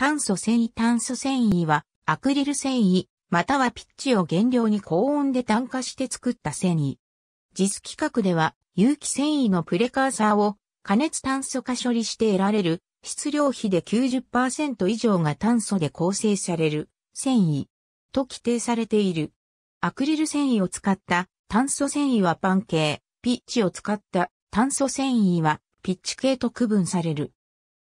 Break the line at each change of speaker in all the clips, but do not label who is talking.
炭素繊維炭素繊維はアクリル繊維、またはピッチを原料に高温で炭化して作った繊維。実規格では有機繊維のプレカーサーを加熱炭素化処理して得られる質量比で90%以上が炭素で構成される繊維と規定されている。アクリル繊維を使った炭素繊維はパン系、ピッチを使った炭素繊維はピッチ系と区分される。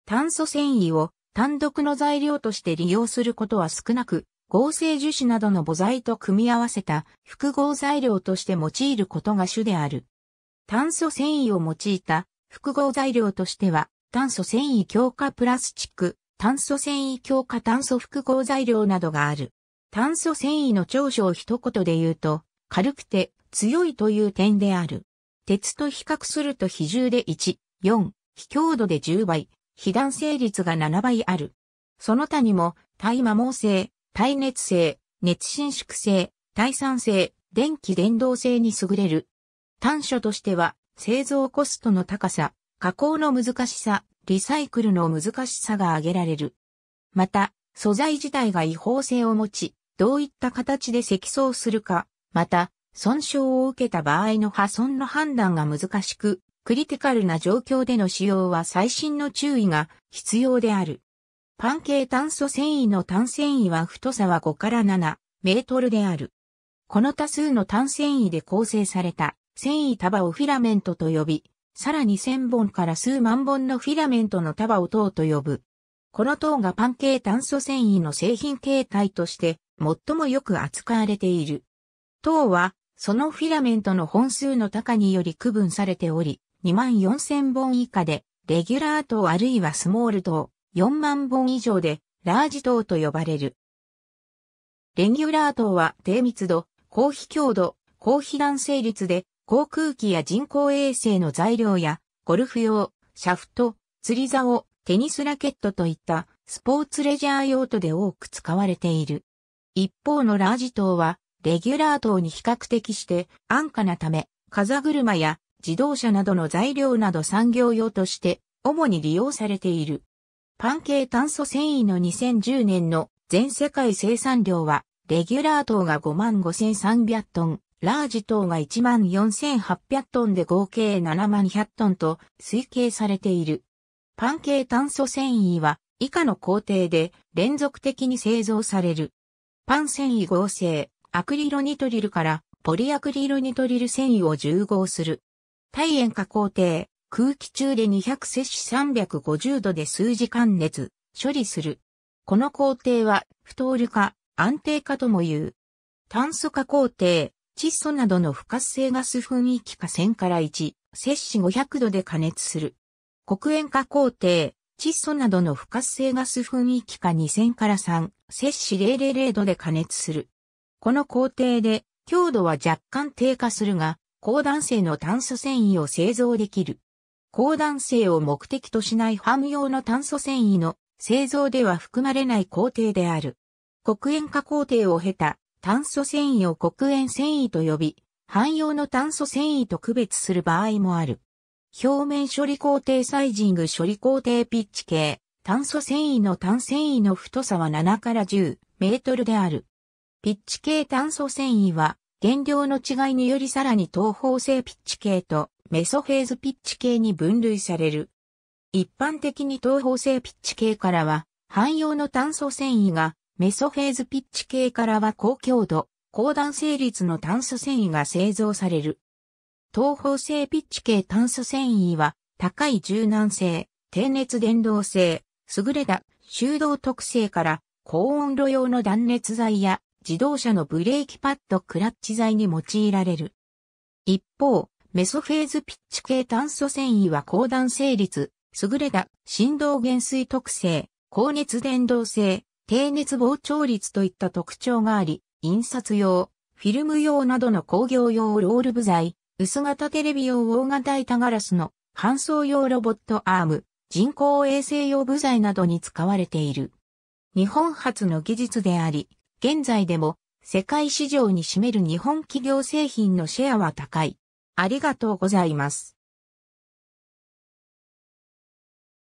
炭素繊維を単独の材料として利用することは少なく、合成樹脂などの母材と組み合わせた複合材料として用いることが主である。炭素繊維を用いた複合材料としては、炭素繊維強化プラスチック、炭素繊維強化炭素複合材料などがある。炭素繊維の長所を一言で言うと、軽くて強いという点である。鉄と比較すると比重で1、4、非強度で10倍、被弾性率が7倍ある。その他にも、耐摩耗性、耐熱性、熱伸縮性、耐酸性、電気伝導性に優れる。短所としては、製造コストの高さ、加工の難しさ、リサイクルの難しさが挙げられる。また、素材自体が違法性を持ち、どういった形で積層するか、また、損傷を受けた場合の破損の判断が難しく、クリティカルな状況での使用は最新の注意が必要である。パン系炭素繊維の炭繊維は太さは5から7メートルである。この多数の炭繊維で構成された繊維束をフィラメントと呼び、さらに1000本から数万本のフィラメントの束を糖と呼ぶ。この糖がパン系炭素繊維の製品形態として最もよく扱われている。糖はそのフィラメントの本数の高により区分されており、2万4000本以下で、レギュラー等あるいはスモール等、4万本以上で、ラージ等と呼ばれる。レギュラー等は低密度、高飛強度、高飛弾性率で、航空機や人工衛星の材料や、ゴルフ用、シャフト、釣り竿、テニスラケットといったスポーツレジャー用途で多く使われている。一方のラージ等はレギュラー等に比較的して安価なため、風車や自動車などの材料など産業用として主に利用されている。パン系炭素繊維の2010年の全世界生産量は、レギュラー等が55,300トン、ラージ等が14,800トンで合計7100トンと推計されている。パン系炭素繊維は以下の工程で連続的に製造される。パン繊維合成、アクリロニトリルからポリアクリロニトリル繊維を重合する。体塩化工程、空気中で200摂氏350度で数時間熱、処理する。この工程は、不透る化、安定化とも言う。炭素化工程、窒素などの不活性ガス雰囲気化線から1、摂氏500度で加熱する。黒煙化工程、窒素などの不活性ガス雰囲気化2000から3、摂氏000度で加熱する。この工程で、強度は若干低下するが、高弾性の炭素繊維を製造できる。高弾性を目的としないファム用の炭素繊維の製造では含まれない工程である。黒塩化工程を経た炭素繊維を黒塩繊維と呼び、汎用の炭素繊維と区別する場合もある。表面処理工程サイジング処理工程ピッチ系、炭素繊維の炭繊維の太さは7から10メートルである。ピッチ系炭素繊維は原料の違いによりさらに東方性ピッチ系とメソフェーズピッチ系に分類される。一般的に東方性ピッチ系からは、汎用の炭素繊維が、メソフェーズピッチ系からは高強度、高弾性率の炭素繊維が製造される。東方性ピッチ系炭素繊維は、高い柔軟性、低熱伝導性、優れた、修道特性から、高温炉用の断熱材や自動車のブレーキパッドクラッチ材に用いられる。一方、メソフェーズピッチ系炭素繊維は高弾性率、優れた振動減衰特性、高熱伝導性、低熱膨張率といった特徴があり、印刷用、フィルム用などの工業用ロール部材、薄型テレビ用大型板ガラスの搬送用ロボットアーム、人工衛星用部材などに使われている。日本初の技術であり、現在でも世界市場に占める日本企業製品のシェアは高い。ありがとうございます。